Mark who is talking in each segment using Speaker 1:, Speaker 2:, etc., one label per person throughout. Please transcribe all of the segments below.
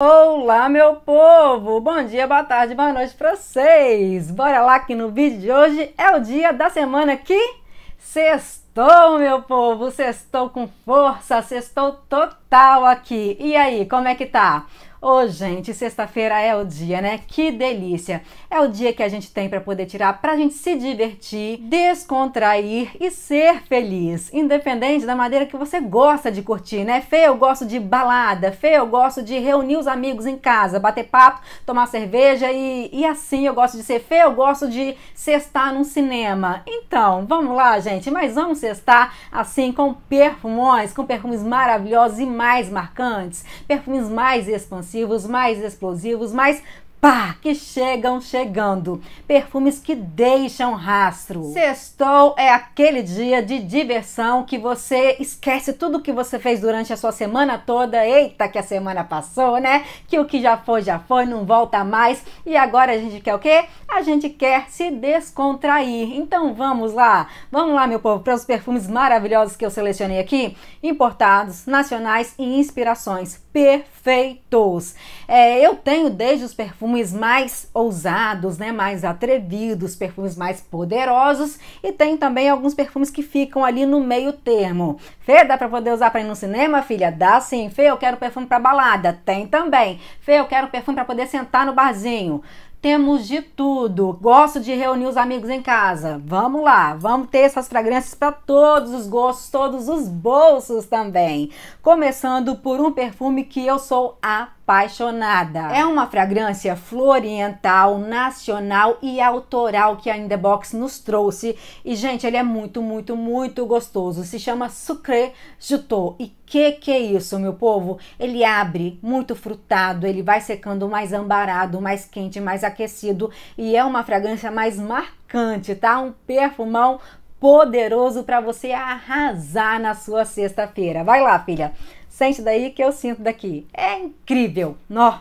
Speaker 1: Olá, meu povo! Bom dia, boa tarde, boa noite para vocês! Bora lá que no vídeo de hoje é o dia da semana que sextou, meu povo! Sextou com força, sextou total aqui! E aí, como é que tá? Ô, oh, gente, sexta-feira é o dia, né? Que delícia! É o dia que a gente tem para poder tirar pra gente se divertir, descontrair e ser feliz, independente da maneira que você gosta de curtir, né? Fê, eu gosto de balada, Fê, eu gosto de reunir os amigos em casa, bater papo, tomar cerveja e, e assim eu gosto de ser Fê, eu gosto de cestar num cinema. Então, vamos lá, gente, mas vamos cestar assim com perfumões, com perfumes maravilhosos e mais marcantes, perfumes mais expansivos mais explosivos, mais pá, que chegam chegando. Perfumes que deixam rastro. Sextou é aquele dia de diversão que você esquece tudo que você fez durante a sua semana toda. Eita, que a semana passou, né? Que o que já foi, já foi, não volta mais. E agora a gente quer o quê? A gente quer se descontrair. Então vamos lá. Vamos lá, meu povo, para os perfumes maravilhosos que eu selecionei aqui. Importados, nacionais e inspirações. Perfeitos. É, eu tenho desde os perfumes perfumes mais ousados, né, mais atrevidos, perfumes mais poderosos e tem também alguns perfumes que ficam ali no meio termo. Fê, dá para poder usar para ir no cinema, filha? Dá sim. Fê, eu quero perfume para balada. Tem também. Fê, eu quero perfume para poder sentar no barzinho. Temos de tudo. Gosto de reunir os amigos em casa. Vamos lá, vamos ter essas fragrâncias para todos os gostos, todos os bolsos também. Começando por um perfume que eu sou a apaixonada. É uma fragrância floriental, nacional e autoral que a Indebox nos trouxe. E, gente, ele é muito, muito, muito gostoso. Se chama Sucré Jutô. E que que é isso, meu povo? Ele abre muito frutado, ele vai secando mais ambarado, mais quente, mais aquecido. E é uma fragrância mais marcante, tá? Um perfumão poderoso para você arrasar na sua sexta-feira. Vai lá, filha sente daí que eu sinto daqui. É incrível, nó.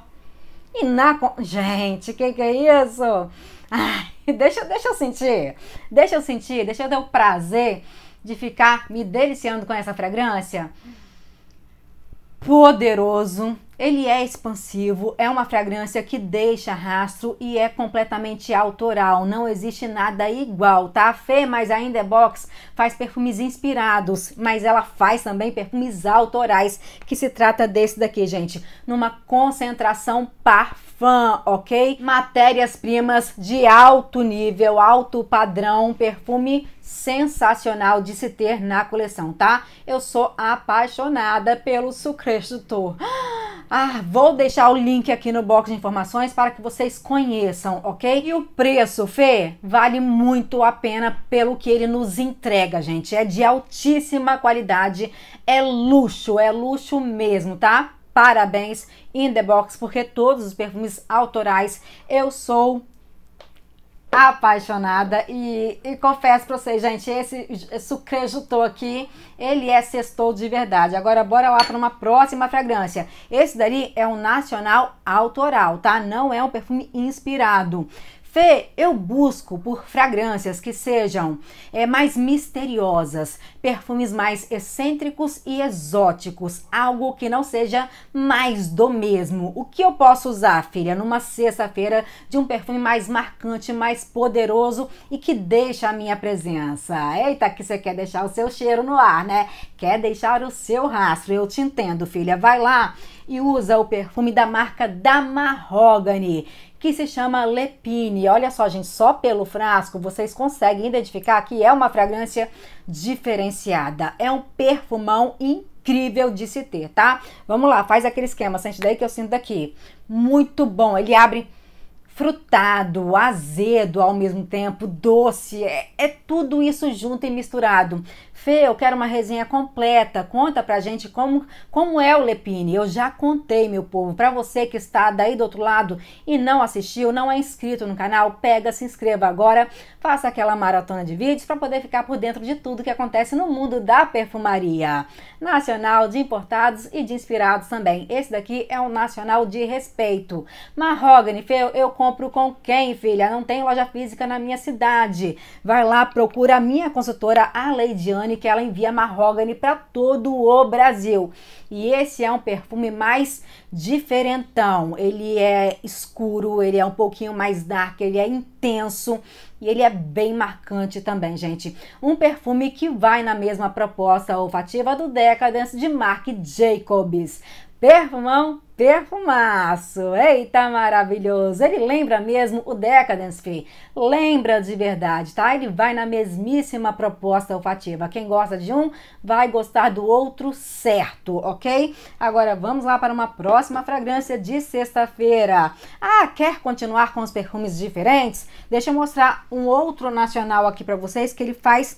Speaker 1: E na gente, que que é isso? Ai, deixa, deixa eu sentir. Deixa eu sentir, deixa eu ter o prazer de ficar me deliciando com essa fragrância poderoso, ele é expansivo, é uma fragrância que deixa rastro e é completamente autoral. Não existe nada igual, tá? A Fê, mas ainda é box, faz perfumes inspirados, mas ela faz também perfumes autorais, que se trata desse daqui, gente, numa concentração parfum, ok? Matérias-primas de alto nível, alto padrão, perfume sensacional de se ter na coleção, tá? Eu sou apaixonada pelo sucresto. Ah, vou deixar o link aqui no box de informações para que vocês conheçam, ok? E o preço, Fê, vale muito a pena pelo que ele nos entrega, gente. É de altíssima qualidade, é luxo, é luxo mesmo, tá? Parabéns, In The Box, porque todos os perfumes autorais eu sou apaixonada e, e confesso para vocês, gente, esse sucrejutou aqui, ele é sextou de verdade. Agora bora lá para uma próxima fragrância. Esse dali é um nacional autoral, tá? Não é um perfume inspirado. Fê, eu busco por fragrâncias que sejam é, mais misteriosas, perfumes mais excêntricos e exóticos, algo que não seja mais do mesmo. O que eu posso usar, filha, numa sexta-feira de um perfume mais marcante, mais poderoso e que deixa a minha presença? Eita, que você quer deixar o seu cheiro no ar, né? Quer deixar o seu rastro. Eu te entendo, filha. Vai lá e usa o perfume da marca Damarrogani que se chama Lepine. Olha só, gente, só pelo frasco vocês conseguem identificar que é uma fragrância diferenciada. É um perfumão incrível de se ter, tá? Vamos lá, faz aquele esquema, sente daí que eu sinto daqui. Muito bom, ele abre frutado, azedo ao mesmo tempo, doce, é, é, tudo isso junto e misturado. Fê, eu quero uma resenha completa. Conta pra gente como, como é o Lepine. Eu já contei, meu povo. Pra você que está daí do outro lado e não assistiu, não é inscrito no canal, pega, se inscreva agora, faça aquela maratona de vídeos para poder ficar por dentro de tudo que acontece no mundo da perfumaria. Nacional de importados e de inspirados também. Esse daqui é um nacional de respeito. Marrogani, Fê, eu, eu compro com quem, filha? Não tem loja física na minha cidade. Vai lá, procura a minha consultora, a Leidiane que ela envia Marrogane para todo o Brasil. E esse é um perfume mais diferentão. Ele é escuro, ele é um pouquinho mais dark, ele é intenso e ele é bem marcante também, gente. Um perfume que vai na mesma proposta olfativa do Decadence de Marc Jacobs. Perfumão, perfumaço. Eita, maravilhoso. Ele lembra mesmo o Decadence Free. Lembra de verdade, tá? Ele vai na mesmíssima proposta olfativa. Quem gosta de um vai gostar do outro certo, ok? Agora vamos lá para uma próxima fragrância de sexta-feira. Ah, quer continuar com os perfumes diferentes? Deixa eu mostrar um outro nacional aqui para vocês que ele faz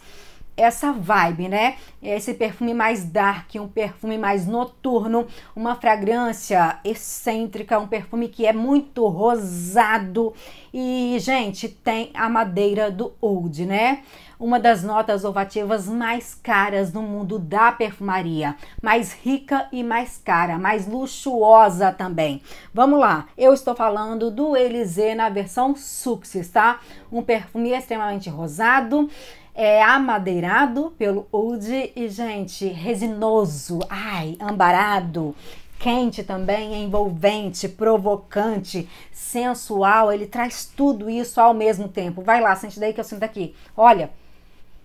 Speaker 1: essa vibe, né? Esse perfume mais dark, um perfume mais noturno, uma fragrância excêntrica, um perfume que é muito rosado e, gente, tem a madeira do oud, né? Uma das notas olfativas mais caras no mundo da perfumaria, mais rica e mais cara, mais luxuosa também. Vamos lá, eu estou falando do Elise na versão Suxi, tá? Um perfume extremamente rosado, é amadeirado pelo oud e, gente, resinoso, ai, ambarado, quente também, envolvente, provocante, sensual, ele traz tudo isso ao mesmo tempo. Vai lá, sente daí que eu sinto aqui. Olha,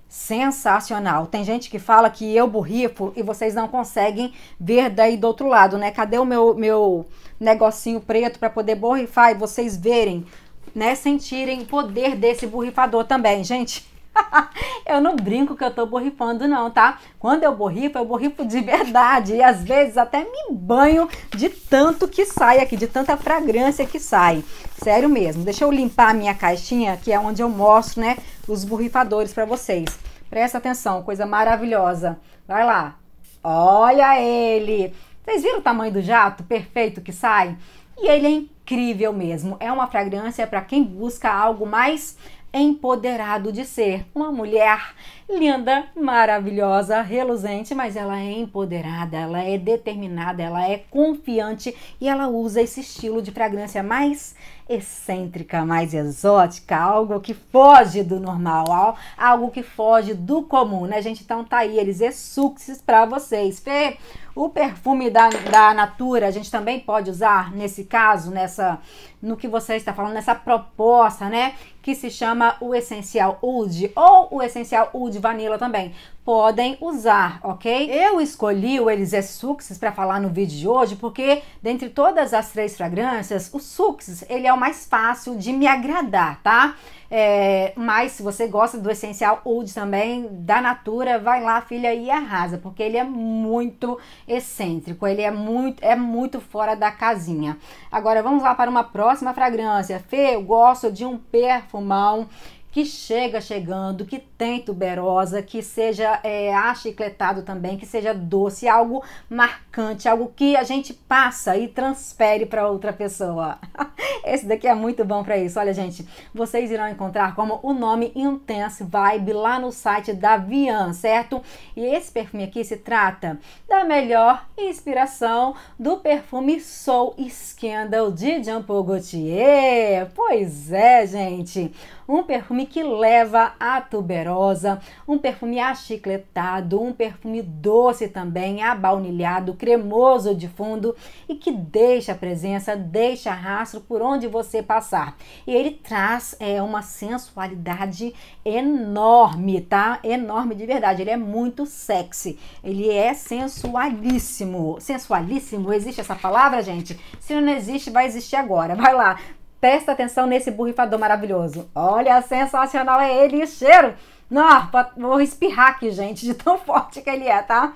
Speaker 1: sensacional. Tem gente que fala que eu borrifo e vocês não conseguem ver daí do outro lado, né? Cadê o meu, meu negocinho preto para poder borrifar e vocês verem, né? Sentirem o poder desse borrifador também, gente. eu não brinco que eu tô borrifando não, tá? Quando eu borrifo, eu borrifo de verdade e às vezes até me banho de tanto que sai aqui, de tanta fragrância que sai. Sério mesmo. Deixa eu limpar a minha caixinha, que é onde eu mostro, né, os borrifadores para vocês. Presta atenção, coisa maravilhosa. Vai lá. Olha ele. Vocês viram o tamanho do jato perfeito que sai? E ele é incrível mesmo. É uma fragrância para quem busca algo mais empoderado de ser uma mulher linda, maravilhosa, reluzente, mas ela é empoderada, ela é determinada, ela é confiante e ela usa esse estilo de fragrância mais excêntrica, mais exótica, algo que foge do normal, algo que foge do comum, né, gente? Então tá aí, eles exuxes para vocês. Fê, o perfume da, da Natura, a gente também pode usar nesse caso, nessa no que você está falando, nessa proposta, né? Que se chama o essencial Oud ou o essencial Oud Vanilla também. Podem usar, ok? Eu escolhi o Elise Suxis para falar no vídeo de hoje porque, dentre todas as três fragrâncias, o Suxis, ele é é o mais fácil de me agradar, tá? É, mas se você gosta do essencial oud também, da Natura, vai lá, filha, e arrasa, porque ele é muito excêntrico, ele é muito, é muito fora da casinha. Agora vamos lá para uma próxima fragrância. Fê, eu gosto de um perfumão que chega chegando, que tem tuberosa, que seja é, achicletado também, que seja doce, algo marcado marcante, algo que a gente passa e transfere para outra pessoa. Esse daqui é muito bom para isso. Olha, gente, vocês irão encontrar como o nome Intense Vibe lá no site da Vian, certo? E esse perfume aqui se trata da melhor inspiração do perfume Soul Scandal de Jean Paul Gaultier. Pois é, gente. Um perfume que leva a tuberosa, um perfume achicletado, um perfume doce também, abaunilhado, cremoso de fundo e que deixa a presença, deixa rastro por onde você passar. E ele traz é, uma sensualidade enorme, tá? Enorme de verdade. Ele é muito sexy. Ele é sensualíssimo. Sensualíssimo, existe essa palavra, gente? Se não existe, vai existir agora. Vai lá. Presta atenção nesse borrifador maravilhoso. Olha, sensacional é ele. E cheiro! Não, ah, vou espirrar aqui, gente, de tão forte que ele é, tá?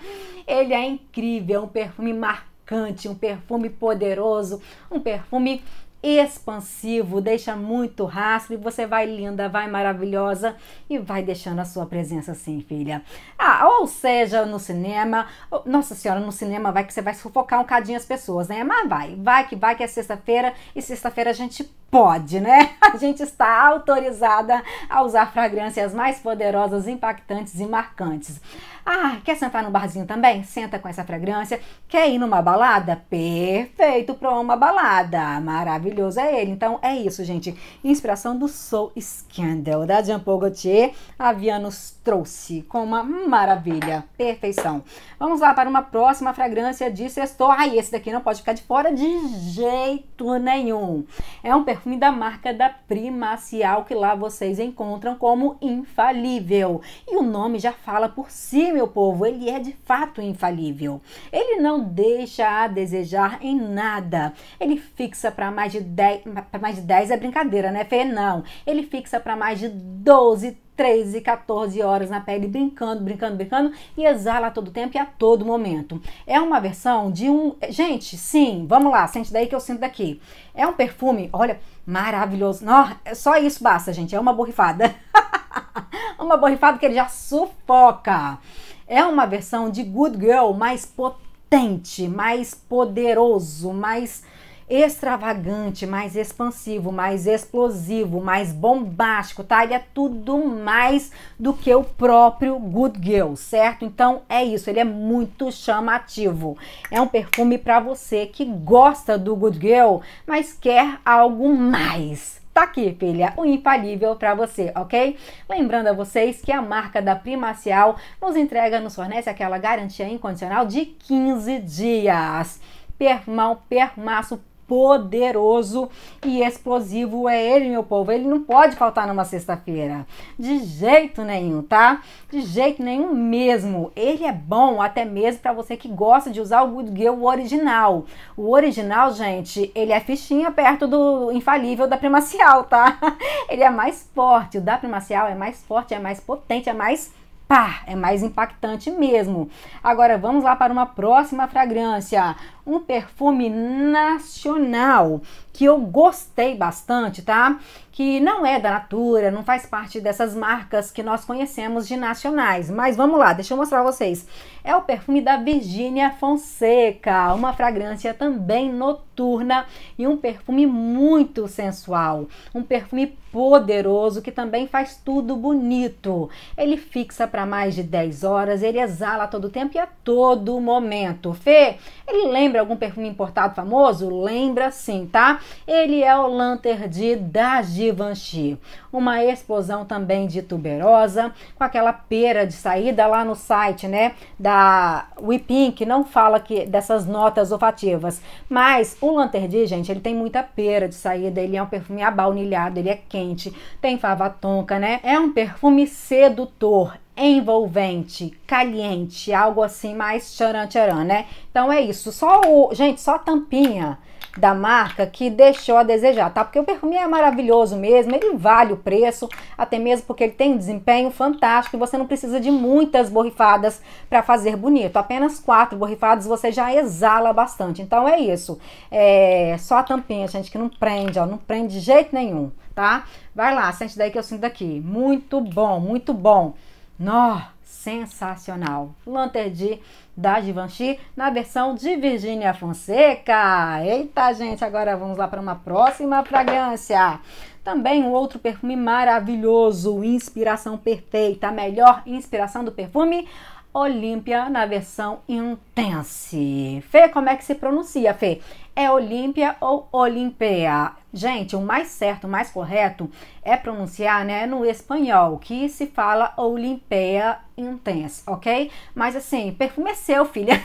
Speaker 1: Ele é incrível, é um perfume marcante, um perfume poderoso, um perfume expansivo, deixa muito rastro e você vai linda, vai maravilhosa e vai deixando a sua presença assim, filha. Ah, ou seja, no cinema, nossa senhora, no cinema vai que você vai sufocar um cadinho as pessoas, né? Mas vai, vai que vai que é sexta-feira e sexta-feira a gente pode, né? A gente está autorizada a usar fragrâncias mais poderosas, impactantes e marcantes. Ah, quer sentar num barzinho também? Senta com essa fragrância. Quer ir numa balada? Perfeito para uma balada. Maravilhoso é ele. Então é isso, gente. Inspiração do Soul Scandal da Jean Paul Gaultier havia nos trouxe com uma maravilha, perfeição. Vamos lá para uma próxima fragrância de sextor. Ai, esse daqui não pode ficar de fora de jeito nenhum. É um perfume da marca da Primacial que lá vocês encontram como infalível. E o nome já fala por si, meu povo, ele é de fato infalível. Ele não deixa a desejar em nada. Ele fixa para mais de 10, para mais de 10 é brincadeira, né, Fê? Não. Ele fixa para mais de 12 13, 14 horas na pele, brincando, brincando, brincando, e exala a todo tempo e a todo momento. É uma versão de um. Gente, sim, vamos lá, sente daí que eu sinto daqui. É um perfume, olha, maravilhoso. Não, é só isso basta, gente, é uma borrifada. uma borrifada que ele já sufoca. É uma versão de Good Girl mais potente, mais poderoso, mais extravagante, mais expansivo, mais explosivo, mais bombástico, tá? Ele é tudo mais do que o próprio Good Girl, certo? Então é isso, ele é muito chamativo. É um perfume para você que gosta do Good Girl, mas quer algo mais tá aqui, filha, o infalível para você, ok? Lembrando a vocês que a marca da Primacial nos entrega, nos fornece aquela garantia incondicional de 15 dias perfumão, permaço poderoso e explosivo é ele, meu povo. Ele não pode faltar numa sexta-feira. De jeito nenhum, tá? De jeito nenhum mesmo. Ele é bom até mesmo para você que gosta de usar o Good Girl original. O original, gente, ele é fichinha perto do infalível da primacial, tá? Ele é mais forte. O da primacial é mais forte, é mais potente, é mais pá, é mais impactante mesmo. Agora vamos lá para uma próxima fragrância um perfume nacional que eu gostei bastante, tá? Que não é da Natura, não faz parte dessas marcas que nós conhecemos de nacionais. Mas vamos lá, deixa eu mostrar pra vocês. É o perfume da Virgínia Fonseca, uma fragrância também noturna e um perfume muito sensual, um perfume poderoso que também faz tudo bonito. Ele fixa para mais de 10 horas, ele exala todo o tempo e a todo momento. Fê, ele lembra sobre algum perfume importado famoso? Lembra sim, tá? Ele é o Lanterdi da Givenchy. Uma explosão também de tuberosa, com aquela pera de saída lá no site, né? Da Pink, não fala que dessas notas olfativas. Mas o Lanterdi, gente, ele tem muita pera de saída, ele é um perfume abaunilhado, ele é quente, tem fava tonca, né? É um perfume sedutor, envolvente, caliente, algo assim mais tcharam tcharam, né? Então é isso. Só o, gente, só a tampinha da marca que deixou a desejar, tá? Porque o perfume é maravilhoso mesmo, ele vale o preço, até mesmo porque ele tem um desempenho fantástico e você não precisa de muitas borrifadas para fazer bonito. Apenas quatro borrifadas você já exala bastante. Então é isso. É só a tampinha, gente, que não prende, ó, não prende de jeito nenhum, tá? Vai lá, sente daí que eu sinto daqui. Muito bom, muito bom. Nó, sensacional! Lanterdi da Givenchy na versão de Virgínia Fonseca. Eita, gente, agora vamos lá para uma próxima fragrância. Também um outro perfume maravilhoso, inspiração perfeita, a melhor inspiração do perfume Olímpia na versão Intense. Fê, como é que se pronuncia, Fê? É Olímpia ou Olimpea? Gente, o mais certo, o mais correto é pronunciar né, no espanhol, que se fala olimpia Intense, ok? Mas assim, perfume é seu, filha.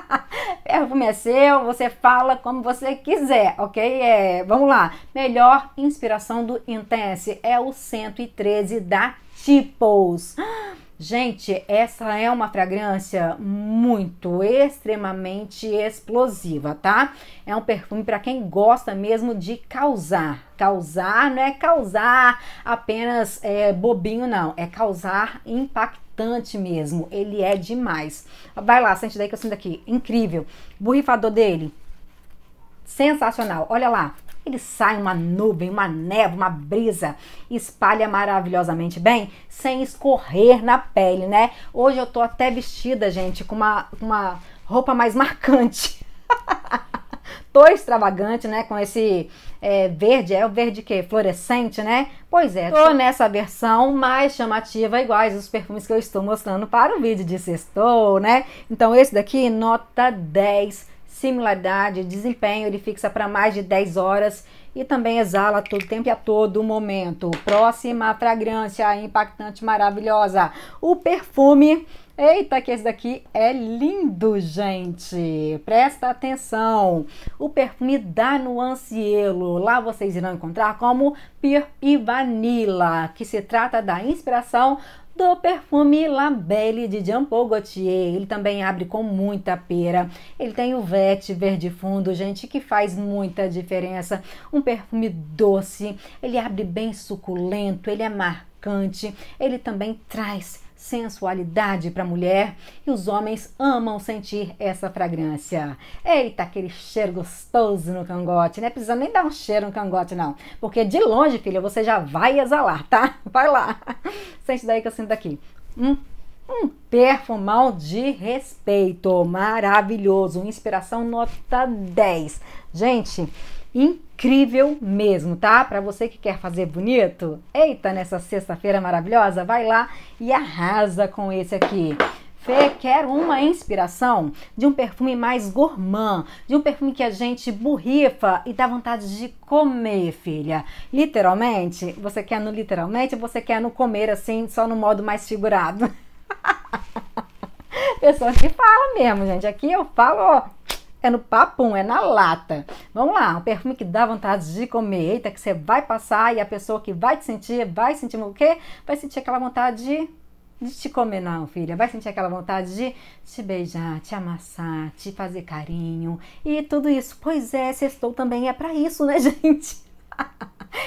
Speaker 1: perfume é seu, você fala como você quiser, ok? É, vamos lá. Melhor inspiração do Intense é o 113 da Tipos. Gente, essa é uma fragrância muito, extremamente explosiva, tá? É um perfume para quem gosta mesmo de causar. Causar não é causar apenas é, bobinho, não. É causar impactante mesmo. Ele é demais. Vai lá, sente daí que eu sinto aqui. Incrível. Borrifador dele. Sensacional. Olha lá ele sai uma nuvem, uma neve, uma brisa, espalha maravilhosamente bem, sem escorrer na pele, né? Hoje eu tô até vestida, gente, com uma, uma roupa mais marcante. tô extravagante, né? Com esse é, verde, é o verde que? Fluorescente, né? Pois é, tô nessa versão mais chamativa, iguais os perfumes que eu estou mostrando para o vídeo de sextou, né? Então esse daqui, nota 10 similaridade, desempenho, ele fixa para mais de 10 horas e também exala todo tempo e a todo momento. Próxima fragrância impactante, maravilhosa. O perfume. Eita, que esse daqui é lindo, gente. Presta atenção. O perfume da Nuancielo. Lá vocês irão encontrar como Pir e Vanilla, que se trata da inspiração do perfume La Belle de Jean Paul Gaultier. Ele também abre com muita pera. Ele tem o vete verde fundo, gente, que faz muita diferença. Um perfume doce, ele abre bem suculento, ele é marcante, ele também traz sensualidade para a mulher e os homens amam sentir essa fragrância. Eita, aquele cheiro gostoso no cangote, né? Precisa nem dar um cheiro no cangote, não, porque de longe, filha, você já vai exalar, tá? Vai lá, sente daí que eu sinto aqui. Hum, um perfumão de respeito, maravilhoso, inspiração nota 10. Gente, incrível mesmo, tá? Para você que quer fazer bonito, eita, nessa sexta-feira maravilhosa, vai lá e arrasa com esse aqui. Fê, quero uma inspiração de um perfume mais gourmand, de um perfume que a gente burrifa e dá vontade de comer, filha. Literalmente, você quer no literalmente, você quer no comer assim, só no modo mais figurado. Pessoas que falam mesmo, gente. Aqui eu falo é no papum, é na lata. Vamos lá, um perfume que dá vontade de comer, eita, que você vai passar e a pessoa que vai te sentir, vai sentir o quê? Vai sentir aquela vontade de, de te comer, não, filha. Vai sentir aquela vontade de te beijar, te amassar, te fazer carinho e tudo isso. Pois é, sextou também é para isso, né, gente?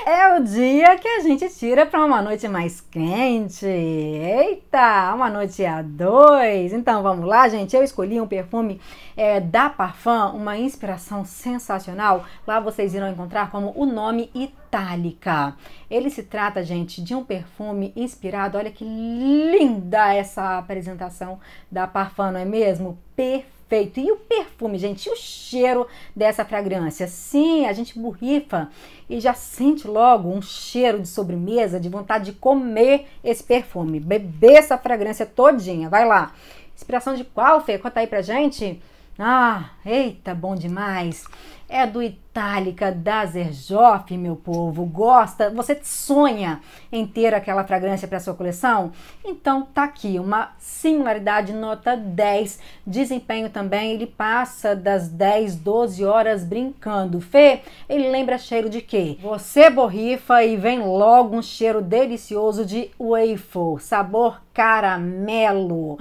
Speaker 1: é o dia que a gente tira para uma noite mais quente. Eita, uma noite a dois. Então vamos lá, gente. Eu escolhi um perfume é, da Parfum, uma inspiração sensacional. Lá vocês irão encontrar como o nome Itálica. Ele se trata, gente, de um perfume inspirado. Olha que linda essa apresentação da Parfum, não é mesmo? Perfeito perfeito. E o perfume, gente, e o cheiro dessa fragrância? Sim, a gente borrifa e já sente logo um cheiro de sobremesa, de vontade de comer esse perfume, beber essa fragrância todinha. Vai lá. Inspiração de qual, Fê? Conta aí pra gente. Ah, eita, bom demais. É do metálica da Zerjoff, meu povo. Gosta? Você sonha em ter aquela fragrância para sua coleção? Então tá aqui uma similaridade nota 10. Desempenho também, ele passa das 10, 12 horas brincando. Fê, ele lembra cheiro de quê? Você borrifa e vem logo um cheiro delicioso de waffle, sabor caramelo.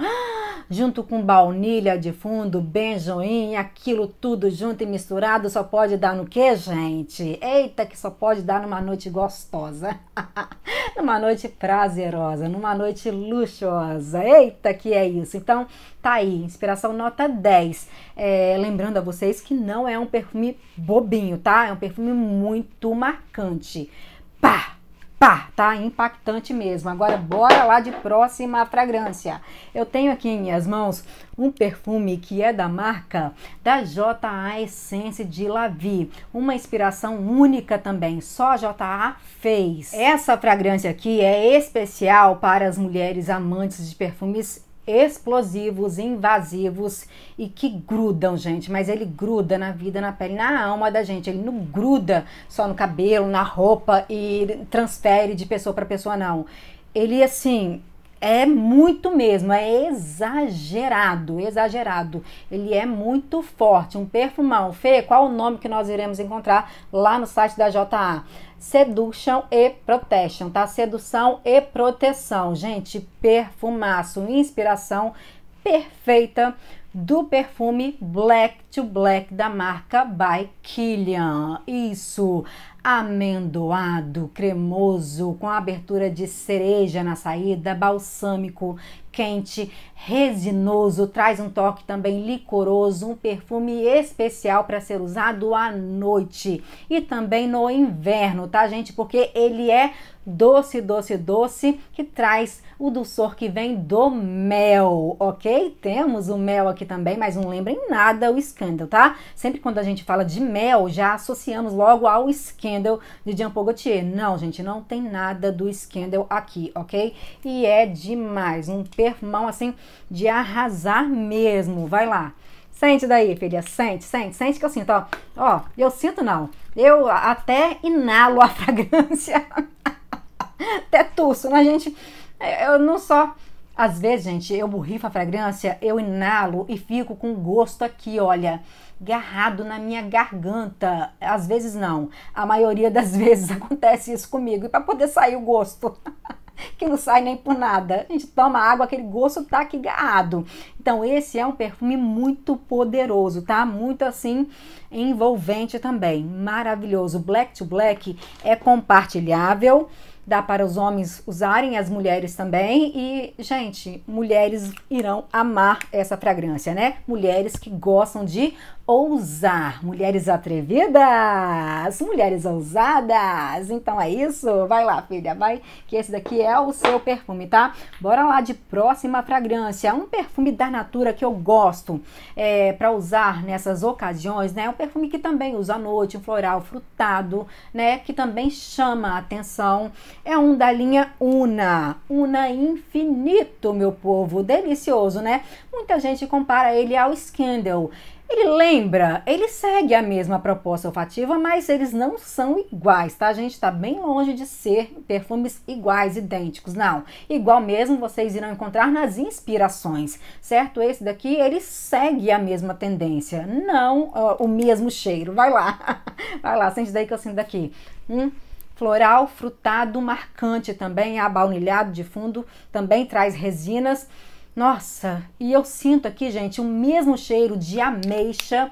Speaker 1: Junto com baunilha de fundo, benjoim, aquilo tudo junto e misturado só pode dar no o que, gente? Eita, que só pode dar numa noite gostosa, numa noite prazerosa, numa noite luxuosa. Eita, que é isso. Então, tá aí, inspiração nota 10. É, lembrando a vocês que não é um perfume bobinho, tá? É um perfume muito marcante. Pá! pá, tá impactante mesmo. Agora bora lá de próxima fragrância. Eu tenho aqui em minhas mãos um perfume que é da marca da JA Essence de Lavi, uma inspiração única também, só a JA fez. Essa fragrância aqui é especial para as mulheres amantes de perfumes explosivos, invasivos e que grudam, gente. Mas ele gruda na vida, na pele, na alma da gente. Ele não gruda só no cabelo, na roupa e transfere de pessoa para pessoa, não. Ele, assim, é muito mesmo, é exagerado, exagerado. Ele é muito forte, um perfumão. Fê, qual o nome que nós iremos encontrar lá no site da JA? Seduction e Protection, tá? Sedução e proteção. Gente, perfumaço, inspiração perfeita do perfume Black to Black da marca By Killian. Isso, amendoado, cremoso, com abertura de cereja na saída, balsâmico, quente, resinoso, traz um toque também licoroso, um perfume especial para ser usado à noite e também no inverno, tá, gente? Porque ele é doce, doce, doce, que traz o dulçor que vem do mel, ok? Temos o mel aqui também, mas não lembrem nada o escândalo Scandal, tá? Sempre quando a gente fala de mel, já associamos logo ao Scandal de Jean Paul Gaultier. Não, gente, não tem nada do Scandal aqui, ok? E é demais, um perfumão assim de arrasar mesmo. Vai lá. Sente daí, filha, sente, sente, sente que eu sinto, ó. Ó, eu sinto não. Eu até inalo a fragrância. até tuço, né, gente? Eu não só às vezes, gente, eu borrifo a fragrância, eu inalo e fico com gosto aqui, olha, garrado na minha garganta. Às vezes não. A maioria das vezes acontece isso comigo. E para poder sair o gosto, que não sai nem por nada. A gente toma água, aquele gosto tá aqui garrado. Então, esse é um perfume muito poderoso, tá? Muito assim envolvente também. Maravilhoso. Black to Black é compartilhável dá para os homens usarem, as mulheres também. E, gente, mulheres irão amar essa fragrância, né? Mulheres que gostam de ousar. Mulheres atrevidas, mulheres ousadas. Então é isso. Vai lá, filha, vai que esse daqui é o seu perfume, tá? Bora lá de próxima fragrância. Um perfume da Natura que eu gosto é, para usar nessas ocasiões, né? Um perfume que também usa à noite, um floral frutado, né? Que também chama a atenção. É um da linha Una, Una Infinito, meu povo, delicioso, né? Muita gente compara ele ao Scandal. Ele lembra, ele segue a mesma proposta olfativa, mas eles não são iguais, tá, gente? Está bem longe de ser perfumes iguais, idênticos, não. Igual mesmo vocês irão encontrar nas inspirações, certo? Esse daqui, ele segue a mesma tendência, não o mesmo cheiro. Vai lá, vai lá, sente daí que eu sinto daqui. Hum? Floral, frutado, marcante também, abaunilhado de fundo, também traz resinas. Nossa, e eu sinto aqui, gente, o mesmo cheiro de ameixa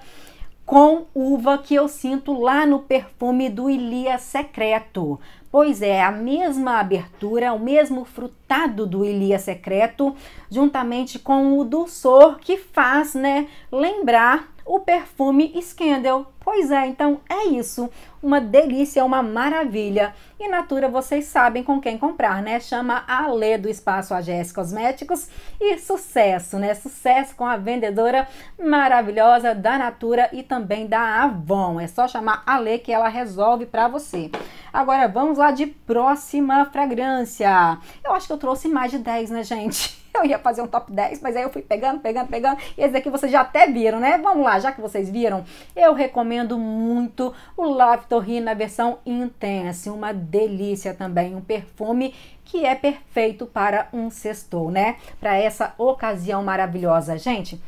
Speaker 1: com uva que eu sinto lá no perfume do Ilia Secreto. Pois é, a mesma abertura, o mesmo frutado do Ilia Secreto, juntamente com o dulçor que faz, né, lembrar o perfume Scandal. Pois é, então é isso. Uma delícia, uma maravilha. E Natura vocês sabem com quem comprar, né? Chama a Lê do Espaço AGS Cosméticos e sucesso, né? Sucesso com a vendedora maravilhosa da Natura e também da Avon. É só chamar a Lê que ela resolve para você. Agora vamos lá de próxima fragrância. Eu acho que eu trouxe mais de 10, né, gente? eu ia fazer um top 10, mas aí eu fui pegando, pegando, pegando. E esse daqui vocês já até viram, né? Vamos lá, já que vocês viram, eu recomendo muito o Laftorri na versão Intense, uma delícia também, um perfume que é perfeito para um sextou, né? Para essa ocasião maravilhosa, gente.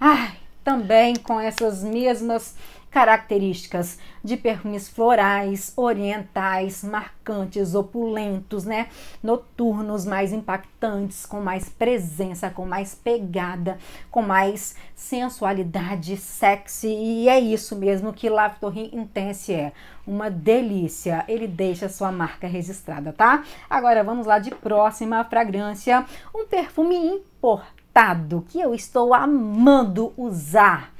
Speaker 1: Ai, também com essas mesmas características de perfumes florais, orientais, marcantes, opulentos, né? Noturnos, mais impactantes, com mais presença, com mais pegada, com mais sensualidade, sexy. E é isso mesmo que Lave Intense é. Uma delícia. Ele deixa sua marca registrada, tá? Agora vamos lá de próxima fragrância. Um perfume importante que eu estou amando usar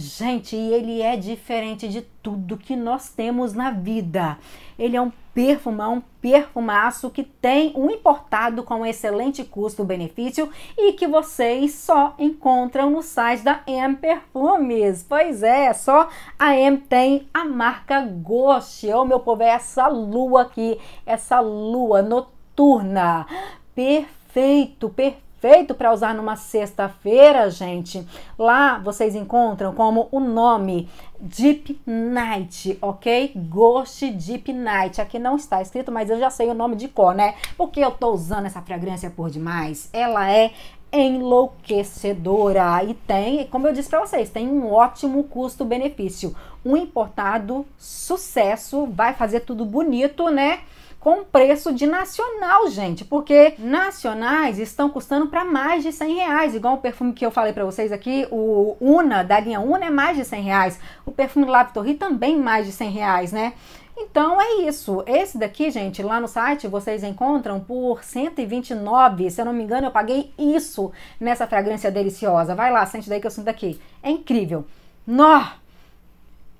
Speaker 1: Gente, ele é diferente de tudo que nós temos na vida. Ele é um perfume, é um perfumaço que tem um importado com um excelente custo-benefício e que vocês só encontram no site da M Perfumes. Pois é, só a M tem a marca Ghost. Ô, oh, meu povo, é essa lua aqui, essa lua noturna. Perfeito, perfeito feito para usar numa sexta-feira, gente. Lá vocês encontram como o nome Deep Night, ok? Ghost Deep Night. Aqui não está escrito, mas eu já sei o nome de cor, né? Porque eu tô usando essa fragrância por demais. Ela é enlouquecedora e tem, como eu disse para vocês, tem um ótimo custo-benefício. Um importado sucesso, vai fazer tudo bonito, né? com preço de nacional, gente, porque nacionais estão custando para mais de 100 reais, igual o perfume que eu falei para vocês aqui, o Una, da linha Una, é mais de 100 reais, o perfume lab Torri também mais de 100 reais, né? Então é isso. Esse daqui, gente, lá no site vocês encontram por 129. Se eu não me engano, eu paguei isso nessa fragrância deliciosa. Vai lá, sente daí que eu sinto daqui. É incrível. Nó!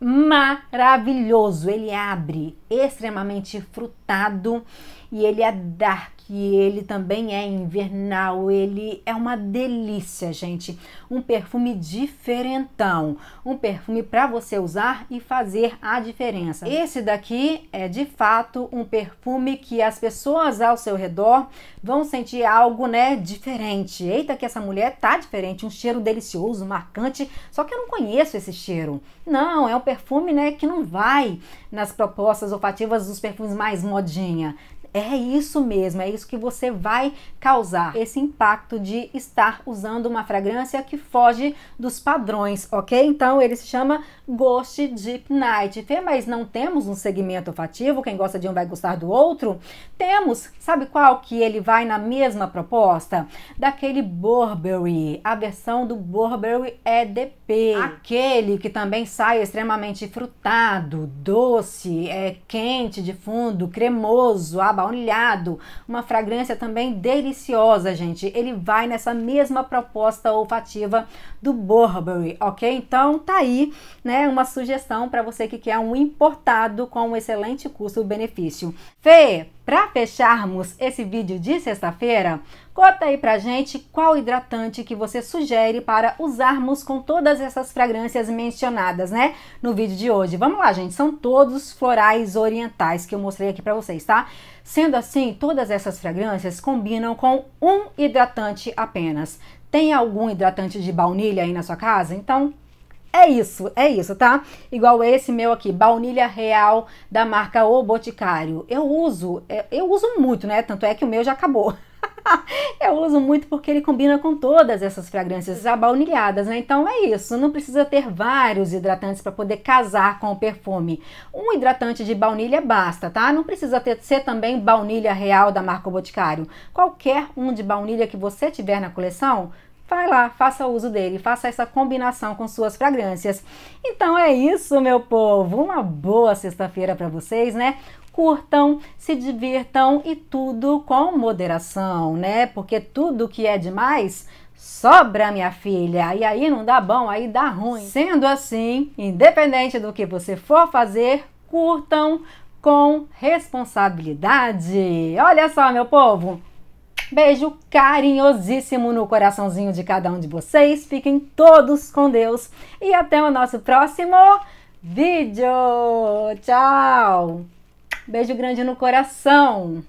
Speaker 1: maravilhoso. Ele abre, extremamente frutado e ele é dark que ele também é invernal, ele é uma delícia, gente. Um perfume diferentão, um perfume para você usar e fazer a diferença. Esse daqui é de fato um perfume que as pessoas ao seu redor vão sentir algo, né, diferente. Eita que essa mulher tá diferente, um cheiro delicioso, marcante, só que eu não conheço esse cheiro. Não, é um perfume, né, que não vai nas propostas olfativas dos perfumes mais modinha. É isso mesmo, é isso que você vai causar. Esse impacto de estar usando uma fragrância que foge dos padrões, ok? Então ele se chama Ghost Deep Night. Fê, mas não temos um segmento olfativo, quem gosta de um vai gostar do outro? Temos, sabe qual que ele vai na mesma proposta? Daquele Burberry. A versão do Burberry EDP. Aquele que também sai extremamente frutado, doce, é quente de fundo, cremoso, baunilhado, uma fragrância também deliciosa, gente. Ele vai nessa mesma proposta olfativa do Burberry, ok? Então tá aí, né, uma sugestão para você que quer um importado com um excelente custo-benefício. Fê, para fecharmos esse vídeo de sexta-feira, conta aí pra gente qual hidratante que você sugere para usarmos com todas essas fragrâncias mencionadas, né, no vídeo de hoje. Vamos lá, gente, são todos florais orientais que eu mostrei aqui para vocês, tá? Sendo assim, todas essas fragrâncias combinam com um hidratante apenas. Tem algum hidratante de baunilha aí na sua casa? Então, é isso, é isso, tá? Igual esse meu aqui, baunilha real da marca O Boticário. Eu uso, é, eu uso muito, né? Tanto é que o meu já acabou. eu uso muito porque ele combina com todas essas fragrâncias abaunilhadas, né? Então é isso, não precisa ter vários hidratantes para poder casar com o perfume. Um hidratante de baunilha basta, tá? Não precisa ter, ser também baunilha real da marca o Boticário. Qualquer um de baunilha que você tiver na coleção, vai lá, faça uso dele, faça essa combinação com suas fragrâncias. Então é isso, meu povo. Uma boa sexta-feira para vocês, né? curtam, se divirtam e tudo com moderação, né? Porque tudo que é demais sobra, minha filha. E aí não dá bom, aí dá ruim. Sendo assim, independente do que você for fazer, curtam com responsabilidade. Olha só, meu povo, Beijo carinhosíssimo no coraçãozinho de cada um de vocês. Fiquem todos com Deus e até o nosso próximo vídeo. Tchau! Beijo grande no coração.